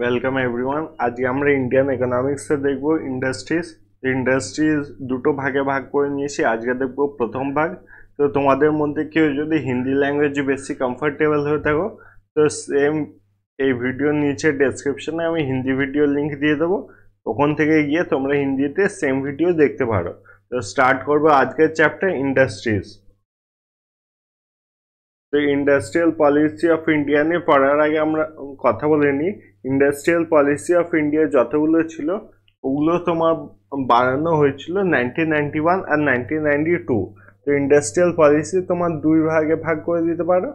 welcome everyone আজকে আমরা Indian ইকোনমিক্সে দেখব ইন্ডাস্ট্রিজ ইন্ডাস্ট্রিজ দুটো ভাগে ভাগ করে নিয়েছি আজকে দেখব প্রথম ভাগ তো তোমাদের মধ্যে কেউ যদি হিন্দি ল্যাঙ্গুয়েজে বেশি কমফর্টেবল হয়ে থাকো তো সেম এই ভিডিও নিচে ডেসক্রিপশানে আমি হিন্দি ভিডিও লিঙ্ক দিয়ে দেবো ওখান থেকে গিয়ে তোমরা হিন্দিতে সেম ভিডিও দেখতে পারো তো স্টার্ট করবো আজকের চ্যাপ্টার ইন্ডাস্ট্রিজ তো ইন্ডাস্ট্রিয়াল পলিসি অফ ইন্ডিয়া নিয়ে পড়ার আগে আমরা কথা বলে নিই ইন্ডাস্ট্রিয়াল পলিসি অফ ইন্ডিয়া যতগুলো ছিল ওগুলো তোমার বানানো হয়েছিল নাইনটিন নাইনটি ওয়ান আর নাইনটিন নাইনটি টু তো ইন্ডাস্ট্রিয়াল পলিসি তোমার দুই ভাগে ভাগ করে দিতে পারো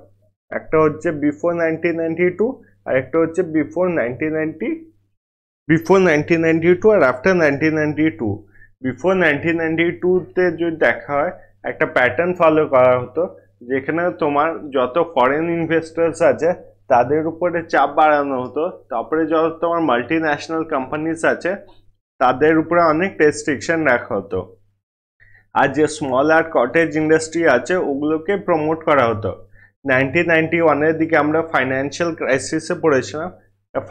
একটা হচ্ছে বিফোর নাইনটিন নাইনটি টু আর একটা হচ্ছে before nineteen ninety before nineteen ninety two আর after nineteen ninety two before nineteen ninety টুতে যদি দেখা হয় একটা প্যাটার্ন ফলো করা হতো যেখানে তোমার যত ফরেন ইনভেস্টার্স আছে তাদের উপরে চাপ বাড়ানো হতো তারপরে যত তোমার মাল্টি ন্যাশনাল কোম্পানিজ আছে তাদের উপরে অনেক রেস্ট্রিকশন রাখা হতো আর যে স্মল আর কটেজ ইন্ডাস্ট্রি আছে ওগুলোকে প্রমোট করা হতো নাইনটিন নাইনটি ওয়ানের দিকে আমরা ফাইন্যান্সিয়াল ক্রাইসিসে পড়েছিলাম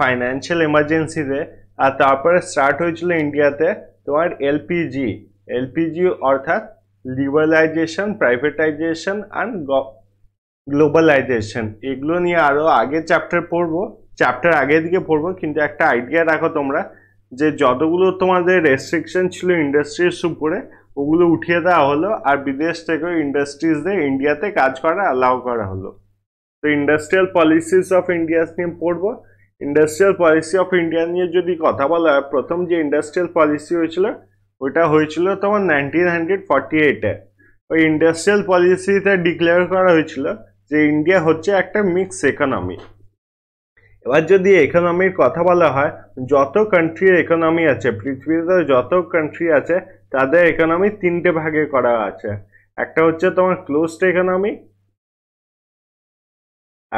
ফাইন্যান্সিয়াল এমার্জেন্সিতে আর তারপরে স্টার্ট হয়েছিল ইন্ডিয়াতে তোমার এলপিজি এলপিজি অর্থাৎ লিবারালাইজেশন প্রাইভেটাইজেশন অ্যান্ড গ্লোবালাইজেশন এগুলো নিয়ে আরও আগের চ্যাপ্টার পড়বো চ্যাপ্টার আগের দিকে পড়বো কিন্তু একটা আইডিয়া রাখো তোমরা যে যতগুলো তোমাদের রেস্ট্রিকশন ছিল ইন্ডাস্ট্রির উপরে ওগুলো উঠিয়ে দেওয়া হলো আর বিদেশ থেকেও ইন্ডাস্ট্রিজদের ইন্ডিয়াতে কাজ করা অ্যালাউ করা হলো তো ইন্ডাস্ট্রিয়াল পলিসিস অফ ইন্ডিয়া নিয়ে পড়বো ইন্ডাস্ট্রিয়াল পলিসি অফ ইন্ডিয়া নিয়ে যদি কথা বলা হয় প্রথম যে ইন্ডাস্ট্রিয়াল পলিসি হয়েছিল ওটা হয়েছিল তোমার নাইনটিন হান্ড্রেড ফর্টি এইটে ওই ইন্ডাস্ট্রিয়াল পলিসিতে ডিক্লেয়ার করা হয়েছিল যে ইন্ডিয়া হচ্ছে একটা মিক্স ইকোনমি এবার যদি ইকোনমির কথা বলা হয় যত কান্ট্রির ইকোনমি আছে পৃথিবীতে যত কান্ট্রি আছে তাদের ইকোনমি তিনটে ভাগে করা আছে একটা হচ্ছে তোমার ক্লোজড ইকোনমি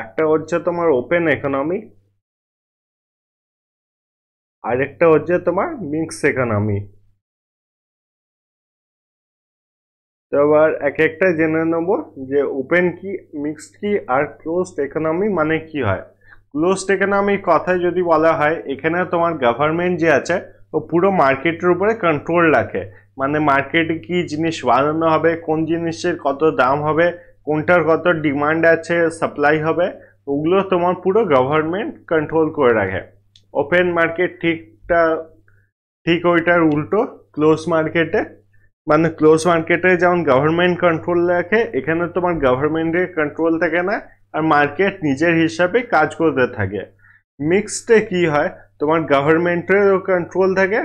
একটা হচ্ছে তোমার ওপেন ইকোনমি আরেকটা হচ্ছে তোমার মিক্স ইকোনমি তো এবার এক একটা জেনে নেব যে ওপেন কি মিক্সড কি আর ক্লোজড ইকোনমি মানে কি হয় ক্লোজড ইকোনমি কথায় যদি বলা হয় এখানে তোমার গভর্নমেন্ট যে আছে ও পুরো মার্কেটের উপরে কন্ট্রোল রাখে মানে মার্কেটে কি জিনিস বানানো হবে কোন জিনিসের কত দাম হবে কোনটার কত ডিমান্ড আছে সাপ্লাই হবে ওগুলো তোমার পুরো গভর্নমেন্ট কন্ট্রোল করে রাখে ওপেন মার্কেট ঠিকটা ঠিক ওইটার উল্টো ক্লোজ মার্কেটে মানে ক্লোজ মার্কেটে যেমন গভর্নমেন্ট কন্ট্রোল রাখে এখানে তোমার গভর্নমেন্টের কন্ট্রোল থাকে না আর মার্কেট নিজের হিসাবে কাজ করতে থাকে মিক্সডে কি হয় তোমার গভর্নমেন্টেরও কন্ট্রোল থাকে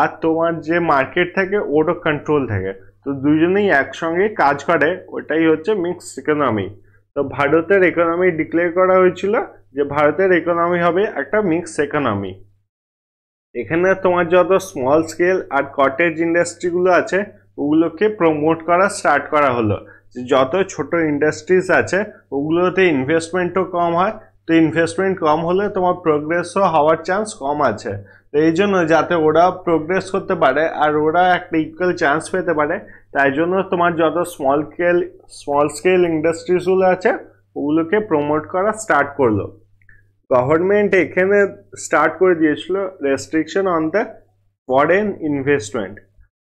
আর তোমার যে মার্কেট থাকে ওরও কন্ট্রোল থাকে তো দুজনেই একসঙ্গে কাজ করে ওটাই হচ্ছে মিক্সড ইকোনমি তো ভারতের ইকোনমি ডিক্লেয়ার করা হয়েছিল যে ভারতের ইকোনমি হবে একটা মিক্স ইকোনমি এখানে তোমার যত স্মল স্কেল আর কটেজ ইন্ডাস্ট্রিগুলো আছে ওগুলোকে প্রমোট করা স্টার্ট করা হলো যত ছোট ইন্ডাস্ট্রিজ আছে ওগুলোতে ইনভেস্টমেন্টও কম হয় তো ইনভেস্টমেন্ট কম হলে তোমার প্রোগ্রেসও হওয়ার চান্স কম আছে তো এই জন্য যাতে ওরা প্রোগ্রেস করতে পারে আর ওরা একটা ইকুয়াল চান্স পেতে পারে তাই জন্য তোমার যত স্মল স্কেল স্মল স্কেল ইন্ডাস্ট্রিজগুলো আছে ওগুলোকে প্রমোট করা স্টার্ট করলো গভর্নমেন্ট এখানে স্টার্ট করে দিয়েছিল restriction on the foreign investment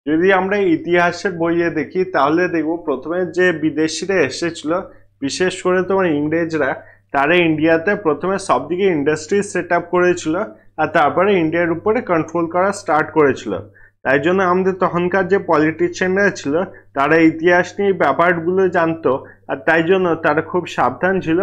যদি আমরা ইতিহাসের বইয়ে দেখি তাহলে দেখব প্রথমে যে বিদেশিরা এসেছিল বিশেষ করে তোমার ইংরেজরা তারা ইন্ডিয়াতে প্রথমে সবদিকে ইন্ডাস্ট্রি সেট আপ করেছিল আর তারপরে ইন্ডিয়ার উপরে কন্ট্রোল করা স্টার্ট করেছিল তাই জন্য আমাদের তখনকার যে পলিটিশিয়ানরা ছিল তারা ইতিহাস নিয়ে ব্যাপারগুলো জানতো আর তাই জন্য তারা খুব সাবধান ছিল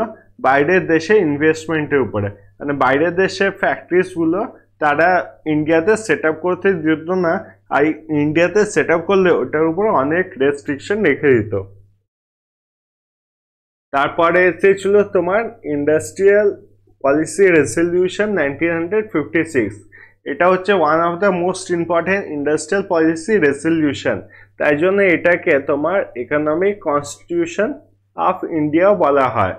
বাইরের দেশে ইনভেস্টমেন্টের উপরে মানে বাইরের দেশে ফ্যাক্টরিজগুলো তারা ইন্ডিয়াতে সেট আপ করতে দিত না আর ইন্ডিয়াতে সেট আপ করলে ওটার উপর অনেক রেস্ট্রিকশন রেখে দিত তারপরে সে ছিল তোমার industrial policy resolution nineteen hundred fifty six এটা হচ্ছে one of the most important industrial policy resolution তাই জন্য এটাকে তোমার ইকোনমিক কনস্টিটিউশন অফ ইন্ডিয়াও বলা হয়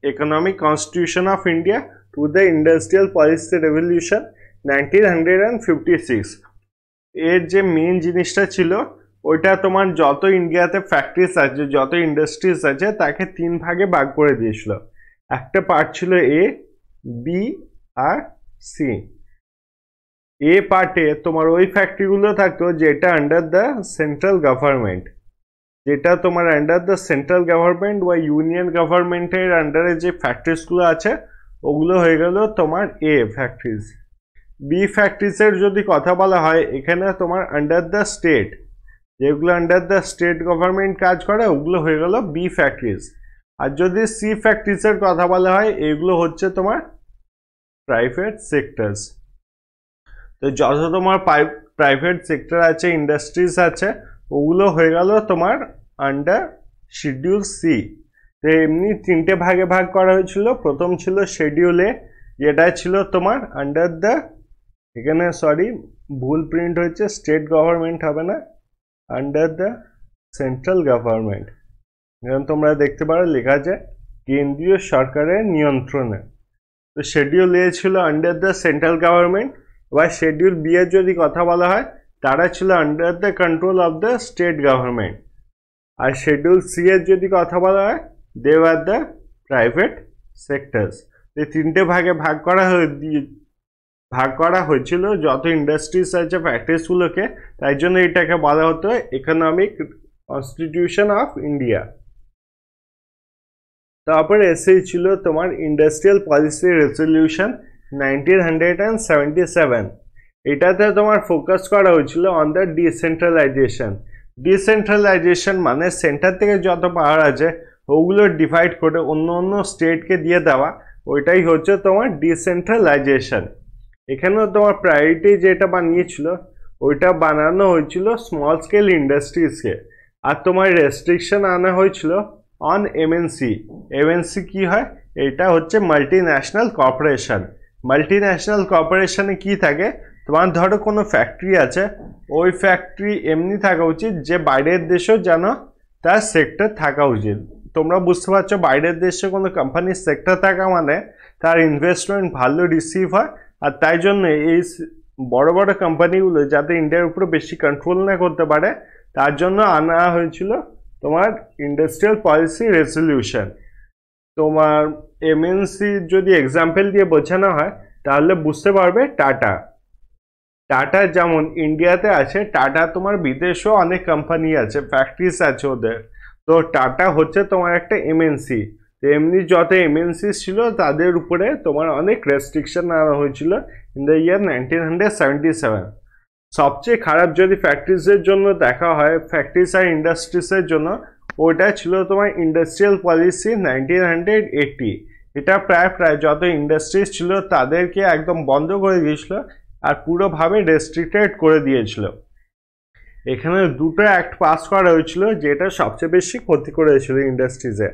economic constitution of India to the industrial policy revolution 1956 এর যে মেন জিনিসটা ছিল ওইটা তোমার যত ইন্ডিয়াতে ফ্যাক্টরিজ আছে যত ইন্ডাস্ট্রিজ আছে তাকে তিন ভাগে ভাগ করে দিয়েছিল একটা পার্ট ছিল এ বি আর সি এ পার্টে তোমার ওই ফ্যাক্টরিগুলো থাকতো যেটা আন্ডার দ্য সেন্ট্রাল গভর্নমেন্ট যেটা তোমার আন্ডার দ্য সেন্ট্রাল গভর্নমেন্ট বা ইউনিয়ন গভর্নমেন্টের আন্ডারে যে ফ্যাক্টরিজগুলো আছে ওগুলো হয়ে গেল তোমার এ ফ্যাক্টরিজ বি ফ্যাক্টরিজের যদি কথা বলা হয় এখানে তোমার আন্ডার দ্য স্টেট যেগুলো আন্ডার দ্য স্টেট গভর্নমেন্ট কাজ করে ওগুলো হয়ে গেল বি ফ্যাক্টরিজ আর যদি সি ফ্যাক্টরিজের কথা বলা হয় এগুলো হচ্ছে তোমার প্রাইভেট সেক্টরস তো যত তোমার প্রাইভেট সেক্টর আছে ইন্ডাস্ট্রিজ আছে ওগুলো হয়ে গেল তোমার আন্ডার শিডিউল সি তো এমনি তিনটে ভাগে ভাগ করা হয়েছিল প্রথম ছিল শেডিউলে এ যেটা ছিল তোমার আন্ডার দ্য এখানে সরি ভুল প্রিন্ট হয়েছে স্টেট গভর্নমেন্ট হবে না আন্ডার দ্য সেন্ট্রাল গভর্নমেন্ট যেমন তোমরা দেখতে পারো লেখা আছে কেন্দ্রীয় সরকারের নিয়ন্ত্রণে তো শেডিউল এ ছিল আন্ডার দ্য সেন্ট্রাল গভর্নমেন্ট এবার শেডিউল বি এর যদি কথা বলা হয় তারা ছিল under the control of the state government আর শেডিউল সি এর যদি কথা বলা হয় they are the private sectors এই তিনটে ভাগে ভাগ করা ভাগ করা হয়েছিল যত ইন্ডাস্ট্রিজ আছে ফ্যাক্টরিজগুলোকে তাই জন্য এটাকে বলা হতো ইকোনমিক কনস্টিটিউশন অফ ইন্ডিয়া তারপর এসেই ছিল তোমার industrial policy resolution nineteen hundred and seventy seven এটাতে তোমার ফোকাস করা হয়েছিল অন দ্য ডিসেন্ট্রালাইজেশন ডিসেন্ট্রালাইজেশন মানে সেন্টার থেকে যত পাওয়ার আছে ওগুলো ডিভাইড করে অন্য অন্য স্টেটকে দিয়ে দেওয়া ওইটাই হচ্ছে তোমার ডিসেন্ট্রালাইজেশন এখানেও তোমার প্রায়োরিটি যেটা বানিয়েছিল ওইটা বানানো হয়েছিল স্মল স্কেল ইন্ডাস্ট্রিজকে আর তোমার রেস্ট্রিকশন আনা হয়েছিল অন এমএনসি এমএনসি কি হয় এটা হচ্ছে multinational corporation multinational কর্পোরেশনে কী থাকে তোমার ধরো কোনো ফ্যাক্টরি আছে ওই ফ্যাক্টরি এমনি থাকা উচিত যে বাইরের দেশেও যেন তার সেক্টর থাকা উচিত তোমরা বুঝতে পারছো বাইরের দেশে কোনো কোম্পানির সেক্টর থাকা মানে তার ইনভেস্টমেন্ট ভালো রিসিভ হয় আর তাই জন্য এই বড় বড় কোম্পানিগুলো যাতে ইন্ডিয়ার উপরে বেশি কন্ট্রোল না করতে পারে তার জন্য আনা হয়েছিল তোমার ইন্ডাস্ট্রিয়াল পলিসি রেজলিউশন তোমার এমএনসি যদি এক্সাম্পল দিয়ে বোঝানো হয় তাহলে বুঝতে পারবে টাটা টাটা যেমন ইন্ডিয়াতে আছে টাটা তোমার বিদেশেও অনেক কোম্পানি আছে ফ্যাক্টরিস আছে ওদের তো টাটা হচ্ছে তোমার একটা এমএনসি তো এমনি যত এমএনসি ছিল তাদের উপরে তোমার অনেক রেস্ট্রিকশন আনা হয়েছিল in the year nineteen hundred seventy seven সবচেয়ে খারাপ যদি ফ্যাক্টরিজের জন্য দেখা হয় ফ্যাক্টরিস আর ইন্ডাস্ট্রিজের জন্য ওটা ছিল তোমার industrial policy nineteen hundred eighty এটা প্রায় প্রায় যত ইন্ডাস্ট্রিজ ছিল তাদেরকে একদম বন্ধ করে দিয়েছিলো আর পুরোভাবে রেস্ট্রিক্টেড করে দিয়েছিল এখানে দুটো অ্যাক্ট পাস করা হয়েছিল যেটা সবচেয়ে বেশি ক্ষতি করেছিল ইন্ডাস্ট্রিজে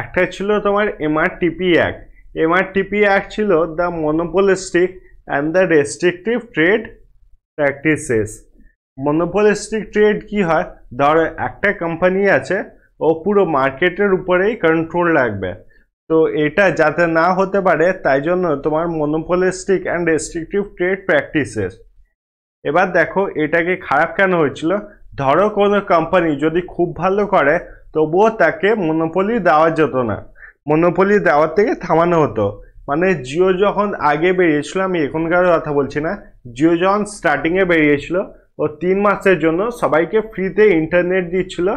একটা ছিল তোমার এমআরটিপি অ্যাক্ট এমআরটিপি অ্যাক্ট ছিল the monopolistic and the restrictive trade practices monopolistic trade কি হয় ধরো একটা কোম্পানি আছে ও পুরো মার্কেটের উপরেই কন্ট্রোল রাখবে তো এটা যাতে না হতে পারে তাই জন্য তোমার monopolistic and restrictive trade practices এবার দেখো এটাকে খারাপ কেন হয়েছিল ধরো কোনো কোম্পানি যদি খুব ভালো করে তবুও তাকে মনোপলি দেওয়া যেত না মনোপলি দেওয়ার থেকে থামানো হতো মানে জিও যখন আগে বেরিয়েছিল আমি এখনকার কথা বলছি না জিও যখন স্টার্টিংয়ে বেরিয়েছিল ও তিন মাসের জন্য সবাইকে ফ্রিতে ইন্টারনেট দিচ্ছিল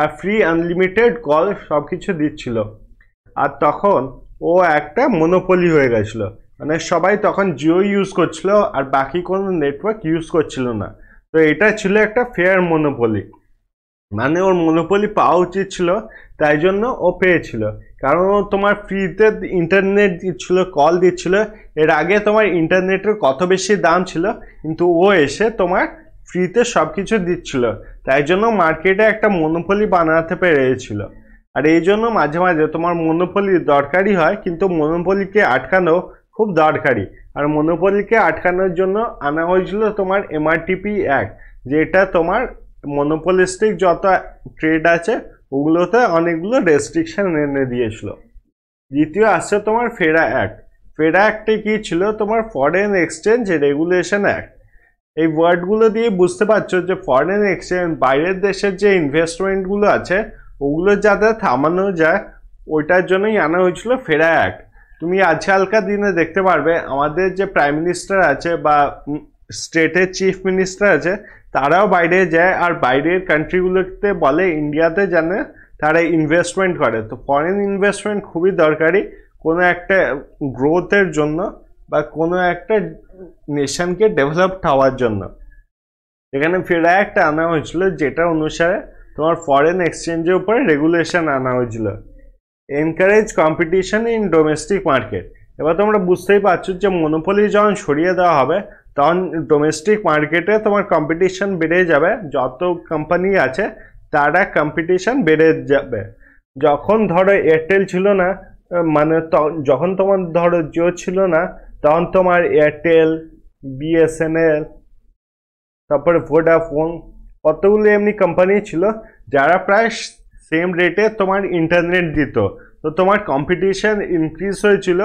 আর ফ্রি আনলিমিটেড কল সব কিছু দিচ্ছিলো আর তখন ও একটা মনোপলি হয়ে গেছিলো মানে সবাই তখন জিও ইউজ করছিল আর বাকি কোনো নেটওয়ার্ক ইউজ করছিল না তো এটা ছিল একটা ফেয়ার মনোপলি মানে ওর মনোপলি পাওয়া উচিত ছিল তাই জন্য ও পেয়েছিল কারণ ও তোমার ফ্রিতে ইন্টারনেট দিচ্ছিল কল দিচ্ছিল এর আগে তোমার ইন্টারনেটের কত বেশি দাম ছিল কিন্তু ও এসে তোমার ফ্রিতে সব কিছু দিচ্ছিল তাই জন্য মার্কেটে একটা মনোপলি বানাতে পেরেছিল আর এই জন্য মাঝে মাঝে তোমার মনোপলি দরকারি হয় কিন্তু মনোপলিকে আটকানো খুব দরকারি আর মনোপলিকে আটকানোর জন্য আনা হয়েছিল তোমার এমআরটিপি অ্যাক্ট যেটা তোমার মনোপলিস্টিক যত ট্রেড আছে ওগুলোতে অনেকগুলো রেস্ট্রিকশান এনে দিয়েছিল দ্বিতীয় আসছে তোমার ফেরা অ্যাক্ট ফেরা অ্যাক্টে কী ছিল তোমার ফরেন এক্সচেঞ্জ রেগুলেশন অ্যাক্ট এই ওয়ার্ডগুলো দিয়ে বুঝতে পারছো যে ফরেন এক্সচেঞ্জ বাইরের দেশের যে ইনভেস্টমেন্টগুলো আছে ওগুলো যাতে থামানো যায় ওইটার জন্যই আনা হয়েছিল ফেরা অ্যাক্ট তুমি আজকালকার দিনে দেখতে পারবে আমাদের যে প্রাইম মিনিস্টার আছে বা স্টেটের চিফ মিনিস্টার আছে তারাও বাইরে যায় আর বাইরের কান্ট্রিগুলোতে বলে ইন্ডিয়াতে জানে তারা ইনভেস্টমেন্ট করে তো ফরেন ইনভেস্টমেন্ট খুবই দরকারি কোনো একটা গ্রোথের জন্য বা কোনো একটা নেশনকে ডেভেলপড হওয়ার জন্য এখানে ফেরা একটা আনা হয়েছিল যেটা অনুসারে তোমার ফরেন এক্সচেঞ্জের উপরে রেগুলেশন আনা হয়েছিল encourage competition in domestic market এবার তোমরা বুঝতেই পারছো যে মনোপলি যখন সরিয়ে দেওয়া হবে তখন ডোমেস্টিক মার্কেটে তোমার কম্পিটিশন বেড়ে যাবে যত কোম্পানি আছে তারা কম্পিটিশন বেড়ে যাবে যখন ধরো এয়ারটেল ছিল না মানে যখন তোমার ধরো জিও ছিল না তখন তোমার এয়ারটেল বিএসএনএল তারপরে ভোডাফোন কতগুলো এমনি কোম্পানি ছিল যারা প্রায় সেম রেটে তোমার ইন্টারনেট দিত তো তোমার কম্পিটিশন ইনক্রিজ হয়েছিল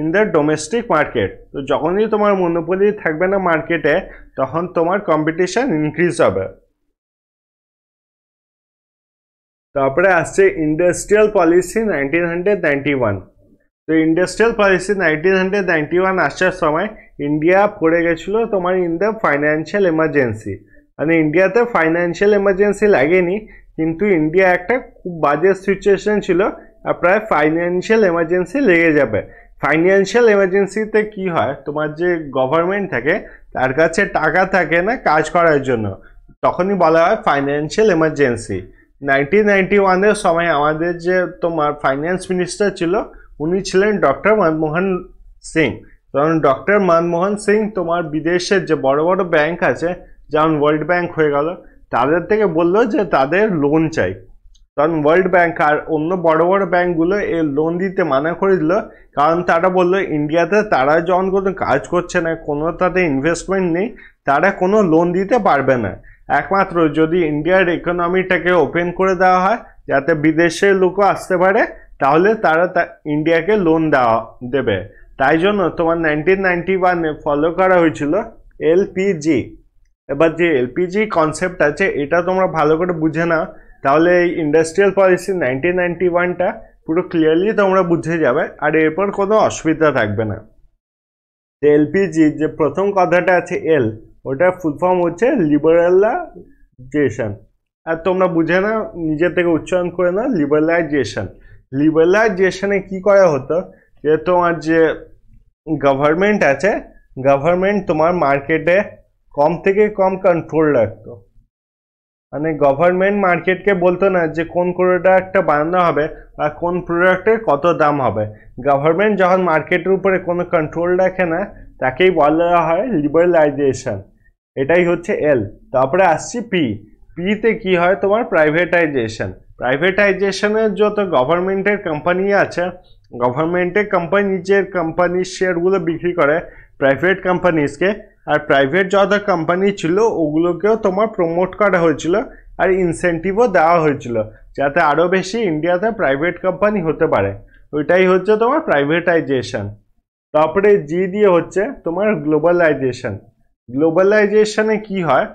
ইন দ্য ডোমেস্টিক মার্কেট তো যখনই তোমার মনোপলি থাকবে না মার্কেটে তখন তোমার কম্পিটিশন ইনক্রিজ হবে তারপরে আসছে industrial policy nineteen hundred ninety one তো industrial policy nineteen hundred ninety one আসার সময় ইন্ডিয়া পড়ে গেছিলো তোমার ইন দ্য ফাইন্যান্সিয়াল এমার্জেন্সি মানে ইন্ডিয়াতে ফাইন্যান্সিয়াল এমার্জেন্সি লাগেনি কিন্তু ইন্ডিয়া একটা খুব বাজে সিচুয়েশন ছিল আর প্রায় ফাইন্যান্সিয়াল এমার্জেন্সি লেগে যাবে ফাইন্যান্সিয়াল এমার্জেন্সিতে কি হয় তোমার যে গভর্নমেন্ট থাকে তার কাছে টাকা থাকে না কাজ করার জন্য তখনই বলা হয় ফাইন্যান্সিয়াল এমার্জেন্সি নাইনটিন নাইনটি ওয়ানের সময় আমাদের যে তোমার ফাইন্যান্স মিনিস্টার ছিল উনি ছিলেন ডক্টর মনমোহন সিং কারণ ডক্টর মনমোহন সিং তোমার বিদেশের যে বড় বড় ব্যাংক আছে যেমন ওয়ার্ল্ড ব্যাংক হয়ে গেল তাদের থেকে বললো যে তাদের লোন চাই কারণ ওয়ার্ল্ড ব্যাংক আর অন্য বড় বড় ব্যাংকগুলো এ লোন দিতে মানা করে দিল কারণ তারা বললো ইন্ডিয়াতে তারা যখন কোনো কাজ করছে না কোনো তাদের ইনভেস্টমেন্ট নেই তারা কোনো লোন দিতে পারবে না একমাত্র যদি ইন্ডিয়ার ইকোনমিটাকে ওপেন করে দেওয়া হয় যাতে বিদেশের লোকও আসতে পারে তাহলে তারা ইন্ডিয়াকে লোন দেওয়া দেবে তাই জন্য তোমার নাইনটিন নাইনটি ওয়ানে ফলো করা হয়েছিল এলপিজি এবার যে এলপিজি কনসেপ্ট আছে এটা তোমরা ভালো করে বুঝে না তাহলে এই ইন্ডাস্ট্রিয়াল পলিসি নাইনটিন নাইনটি ওয়ানটা পুরো ক্লিয়ারলি তোমরা বুঝে যাবে আর এরপর কোনো অসুবিধা থাকবে না যে এলপিজি যে প্রথম কথাটা আছে এল ওটার ফুল ফর্ম হচ্ছে লিবারালাইজেশন আর তোমরা বুঝে না নিজে থেকে উচ্চারণ করে না লিবারালাইজেশন লিবারালাইজেশনে কি করা হতো যে তোমার যে গভর্নমেন্ট আছে গভর্নমেন্ট তোমার মার্কেটে কম থেকে কম কন্ট্রোল রাখতো মানে গভর্নমেন্ট মার্কেটকে বলতো না যে কোন প্রোডাক্টটা বানানো হবে আর কোন প্রোডাক্টের কত দাম হবে গভর্নমেন্ট যখন মার্কেটের উপরে কোনো কন্ট্রোল রাখে না তাকেই বলা হয় লিবারালাইজেশন এটাই হচ্ছে এল তারপরে আসছি পি পিতে কি হয় তোমার প্রাইভেটাইজেশন প্রাইভেটাইজেশনের যত গভর্নমেন্টের কোম্পানি আছে গভর্নমেন্টের কোম্পানি নিজের কোম্পানির শেয়ারগুলো বিক্রি করে প্রাইভেট কোম্পানিজকে আর প্রাইভেট যে কোম্পানি ছিল ওগুলোকেও তোমার প্রমোট করা হয়েছিল আর ইনসেন্টিভও দেওয়া হয়েছিল যাতে আরও বেশি ইন্ডিয়াতে প্রাইভেট কোম্পানি হতে পারে ওইটাই হচ্ছে তোমার প্রাইভেটাইজেশন তারপরে জি দিয়ে হচ্ছে তোমার গ্লোবালাইজেশন গ্লোবালাইজেশনে কি হয়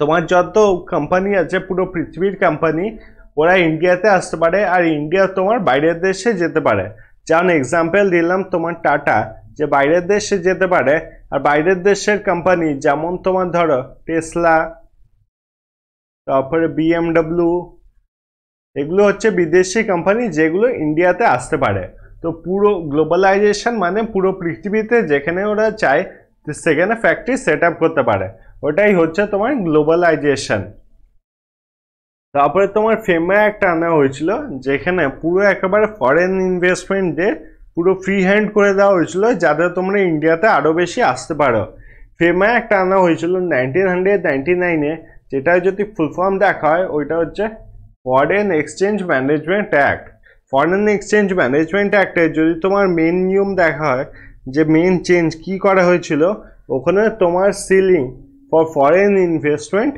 তোমার যত কোম্পানি আছে পুরো পৃথিবীর কোম্পানি ওরা ইন্ডিয়াতে আসতে পারে আর ইন্ডিয়া তোমার বাইরের দেশে যেতে পারে যেমন এক্সাম্পল দিলাম তোমার টাটা যে বাইরের দেশে যেতে পারে আর বাইরের দেশের কোম্পানি যেমন তোমার ধরো টেসলা তারপরে বিএমডাব্লিউ এগুলো হচ্ছে বিদেশি কোম্পানি যেগুলো ইন্ডিয়াতে আসতে পারে তো পুরো গ্লোবালাইজেশন মানে পুরো পৃথিবীতে যেখানে ওরা চায় সেখানে ফ্যাক্টরি সেট করতে পারে ওটাই হচ্ছে তোমার গ্লোবালাইজেশন তারপরে তোমার ফেমা একটা আনা হয়েছিল যেখানে পুরো একেবারে ফরেন ইনভেস্টমেন্ট দিয়ে পুরো ফ্রি হ্যান্ড করে দেওয়া হয়েছিল যাতে তোমরা ইন্ডিয়াতে আরও বেশি আসতে পারো ফেমা একটা আনা হয়েছিল নাইনটিন হান্ড্রেড নাইনটি নাইনে যেটা যদি ফুল ফর্ম দেখা হয় ওইটা হচ্ছে foreign exchange management act foreign exchange management অ্যাক্টে যদি তোমার মেন নিয়ম দেখা হয় যে মেন চেঞ্জ কি করা হয়েছিল ওখানে তোমার ceiling for foreign investment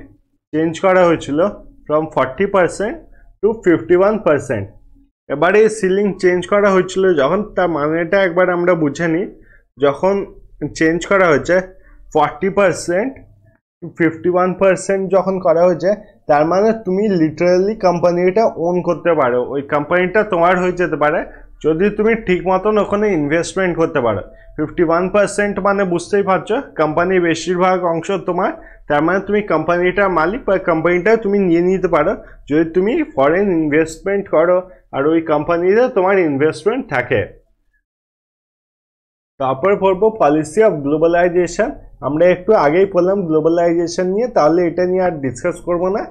change করা হয়েছিল from forty percent to fifty one percent এবারে সিলিং চেঞ্জ করা হয়েছিল যখন তার মানেটা একবার আমরা বুঝে নিই যখন চেঞ্জ করা হয়েছে forty percent fifty one percent যখন করা হয়েছে তার মানে তুমি লিটারালি কোম্পানিটা ওন করতে পারো ওই কোম্পানিটা তোমার হয়ে যেতে পারে যদি তুমি ঠিক মতন ওখানে ইনভেস্টমেন্ট করতে পারো ফিফটি ওয়ান পার্সেন্ট মানে বুঝতেই পারছো কোম্পানি বেশিরভাগ অংশ তোমার তার মানে তুমি কোম্পানিটার মালিক বা কোম্পানিটা তুমি নিয়ে নিতে পারো যদি তুমি ফরেন ইনভেস্টমেন্ট করো আর ওই কোম্পানিতে তোমার ইনভেস্টমেন্ট থাকে তারপর পড়বো পলিসি অফ গ্লোবালাইজেশন আমরা একটু আগেই পড়লাম গ্লোবালাইজেশন নিয়ে তাহলে এটা নিয়ে আর ডিসকাস করবো না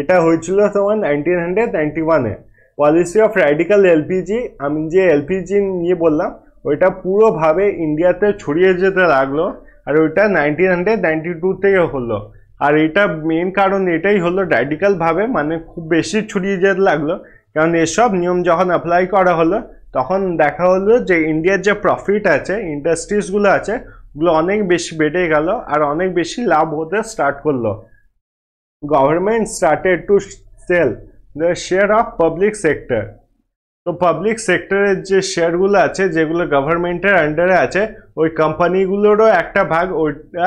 এটা হয়েছিল তোমার নাইনটিন হান্ড্রেড নাইনটি ওয়ানে পলিসি অফ র্যাডিক্যাল এলপিজি আমি যে এলপিজি নিয়ে বললাম ওইটা পুরোভাবে ইন্ডিয়াতে ছড়িয়ে যেতে লাগলো আর ওইটা নাইনটিন হান্ড্রেড নাইনটি টু থেকে হলো আর এটা মেন কারণ এটাই হলো র্যাডিক্যালভাবে মানে খুব বেশি ছড়িয়ে যেতে লাগলো কারণ এসব নিয়ম যখন অ্যাপ্লাই করা হলো তখন দেখা হলো যে ইন্ডিয়ার যে প্রফিট আছে ইন্ডাস্ট্রিজগুলো আছে ওগুলো অনেক বেশি বেড়ে গেল আর অনেক বেশি লাভ হতে স্টার্ট করলো government started to sell the share of public sector তো পাবলিক সেক্টরের যে শেয়ারগুলো আছে যেগুলো গভর্নমেন্টের আন্ডারে আছে ওই কোম্পানিগুলোরও একটা ভাগ ওইটা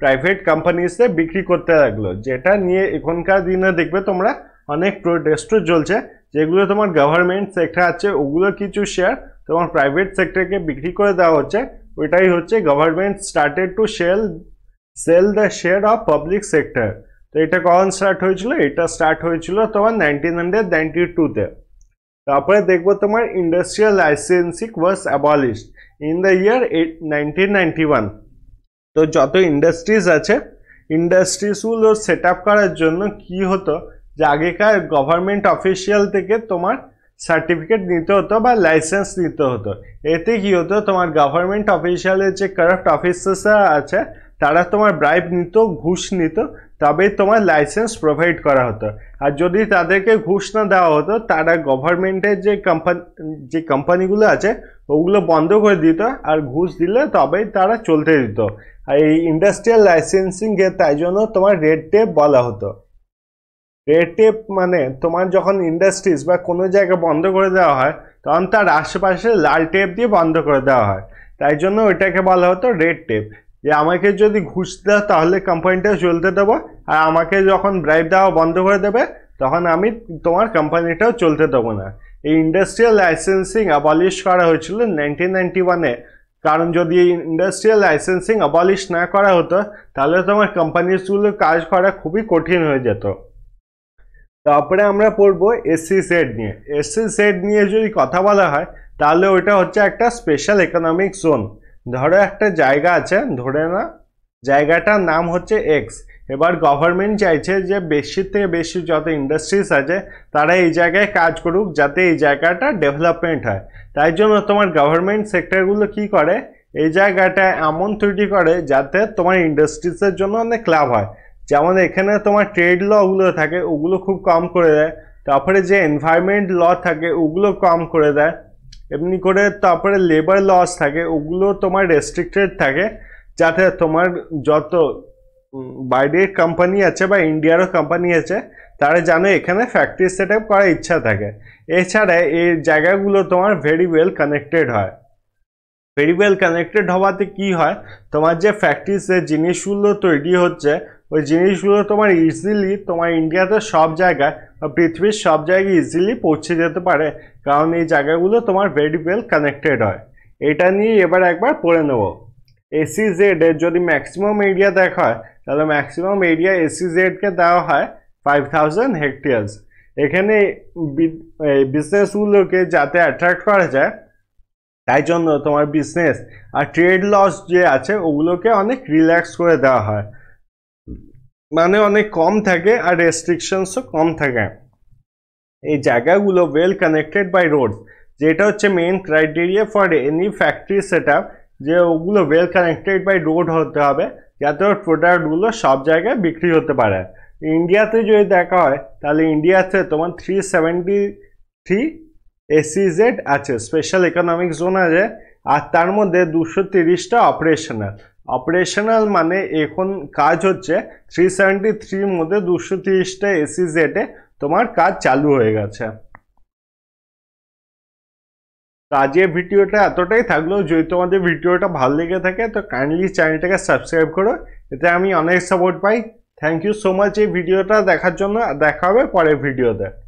প্রাইভেট কোম্পানিসে বিক্রি করতে লাগলো যেটা নিয়ে এখনকার দিনে দেখবে তোমরা অনেক প্রোটেস্টও চলছে যেগুলো তোমার গভর্নমেন্ট সেক্টর আছে ওগুলো কিছু শেয়ার তোমার প্রাইভেট সেক্টরকে বিক্রি করে দেওয়া হচ্ছে ওইটাই হচ্ছে government started to sell sell the share of public sector তো এটা কখন স্টার্ট হয়েছিল এটা স্টার্ট হয়েছিল তোমার নাইনটিন হান্ড্রেড নাইনটি টুতে তারপরে দেখবো তোমার industrial licensing was abolished in the year nineteen ninety one তো যত ইন্ডাস্ট্রিজ আছে ইন্ডাস্ট্রিজগুলো সেট আপ করার জন্য কি হতো যে আগেকার গভর্নমেন্ট অফিসিয়াল থেকে তোমার সার্টিফিকেট নিতে হতো বা লাইসেন্স নিতে হতো এতে কি হতো তোমার গভর্নমেন্ট অফিসিয়ালের যে কারাপ্ট অফিসার্সরা আছে তারা তোমার ব্রাইব নিত ঘুষ নিত তবেই তোমার লাইসেন্স প্রোভাইড করা হতো আর যদি তাদেরকে ঘুষ না দেওয়া হতো তারা গভর্নমেন্টের যে কোম্পানি যে কোম্পানিগুলো আছে ওগুলো বন্ধ করে দিত আর ঘুষ দিলে তবেই তারা চলতে দিত আর এই ইন্ডাস্ট্রিয়াল লাইসেন্সিংকে তাই জন্য তোমার রেড টেপ বলা হতো রেড টেপ মানে তোমার যখন ইন্ডাস্ট্রিজ বা কোনো জায়গা বন্ধ করে দেওয়া হয় তখন তার আশেপাশে লাল টেপ দিয়ে বন্ধ করে দেওয়া হয় তাই জন্য ওইটাকে বলা হতো রেড টেপ যে আমাকে যদি ঘুষ দেয় তাহলে কোম্পানিটা চলতে দেবো আর আমাকে যখন ব্রাইব দেওয়া বন্ধ করে দেবে তখন আমি তোমার কোম্পানিটাও চলতে দেবো না এই ইন্ডাস্ট্রিয়াল লাইসেন্সিং অ্যাবলিশ করা হয়েছিল নাইনটিন নাইনটি ওয়ানে কারণ যদি ইন্ডাস্ট্রিয়াল লাইসেন্সিং অ্যাবলিশ না করা হতো তাহলে তোমার কোম্পানিগুলো কাজ করা খুবই কঠিন হয়ে যেত তারপরে আমরা পড়ব এসসি সেড নিয়ে এসসি সেড নিয়ে যদি কথা বলা হয় তাহলে ওইটা হচ্ছে একটা স্পেশাল ইকোনমিক জোন ধরো একটা জায়গা আছে ধরে না জায়গাটার নাম হচ্ছে এক্স এবার গভর্নমেন্ট চাইছে যে বেশি থেকে বেশি যত ইন্ডাস্ট্রিজ আছে তারা এই জায়গায় কাজ করুক যাতে এই জায়গাটা ডেভেলপমেন্ট হয় তাই জন্য তোমার গভর্নমেন্ট সেক্টরগুলো কি করে এই জায়গাটা এমন তৈরি করে যাতে তোমার ইন্ডাস্ট্রিজের জন্য অনেক লাভ হয় যেমন এখানে তোমার ট্রেড লগুলো থাকে ওগুলো খুব কম করে দেয় তারপরে যে এনভায়রনমেন্ট ল থাকে ওগুলো কম করে দেয় এমনি করে তারপরে লেবার লস থাকে ওগুলো তোমার রেস্ট্রিক্টেড থাকে যাতে তোমার যত বাইরের কোম্পানি আছে বা ইন্ডিয়ারও কোম্পানি আছে তারা জানে এখানে ফ্যাক্টরি সেট আপ করার ইচ্ছা থাকে এছাড়া এই জায়গাগুলো তোমার very well connected very well well কানেক্টেড হওয়াতে কি হয় তোমার যে ফ্যাক্টরিসে জিনিসগুলো তৈরি হচ্ছে ওই জিনিসগুলো তোমার ইজিলি তোমার ইন্ডিয়াতে সব জায়গায় বা পৃথিবীর সব জায়গায় ইজিলি পৌঁছে যেতে পারে কারণ এই জায়গাগুলো তোমার ভেরি ওয়েল কানেক্টেড হয় এটা নিয়ে এবার একবার পড়ে নেব এসি জেডের যদি ম্যাক্সিমাম এরিয়া দেখা হয় তাহলে ম্যাক্সিমাম এরিয়া এসি জেডকে দেওয়া হয় ফাইভ থাউজেন্ড হেক্টেয়ার্স এখানে বিজনেসগুলোকে যাতে অ্যাট্রাক্ট করা যায় তাই জন্য তোমার বিজনেস আর ট্রেড লস যে আছে ওগুলোকে অনেক রিল্যাক্স করে দেওয়া হয় মানে অনেক কম থাকে আর রেস্ট্রিকশনসও কম থাকে এই জায়গাগুলো ওয়েল কানেক্টেড বাই রোড যেটা হচ্ছে main criteria for any factory set যে ওগুলো ওয়েল কানেক্টেড বাই রোড হতে হবে যাতে ওর প্রোডাক্টগুলো সব জায়গায় বিক্রি হতে পারে ইন্ডিয়াতে যদি দেখা হয় তাহলে ইন্ডিয়াতে তোমার থ্রি সেভেন্টি থ্রি এসিজেড আছে স্পেশাল ইকোনমিক জোন আছে আর তার মধ্যে দুশো তিরিশটা অপারেশনাল অপারেশনাল মানে এখন কাজ হচ্ছে থ্রি সেভেন্টি থ্রির মধ্যে দুশো তিরিশটা এসি জেটে তোমার কাজ চালু হয়ে গেছে তো আজকে ভিডিওটা এতটাই থাকলো যদি তোমাদের ভিডিওটা ভালো লেগে থাকে তো কাইন্ডলি চ্যানেলটাকে সাবস্ক্রাইব করো এতে আমি অনেক সাপোর্ট পাই থ্যাংক ইউ সো মাচ এই ভিডিওটা দেখার জন্য দেখা হবে পরের ভিডিওতে